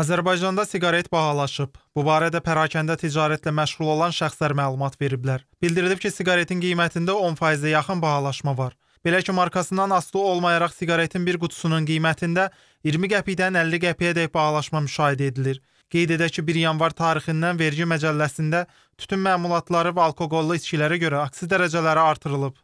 Azərbaycanda siqaret bahalaşıb. Bu barədə pərakəndə ticarətlə məşğul olan şəxslər məlumat veriblər. Bildirilib ki, siqaretin qiymətində 10%-ə yaxın bahalaşma var. Belə ki, markasından asılı olmayaraq siqaretin bir qutusunun qiymətində 20 qəpikdən 50 qəpiyədək bahalaşma müşahidə edilir. Qeyd edək ki, 1 yanvar tarixindən vergi məcəlləsində tütün məmulatları və alkoqollu içkilərə görə aksi dərəcələri artırılıb.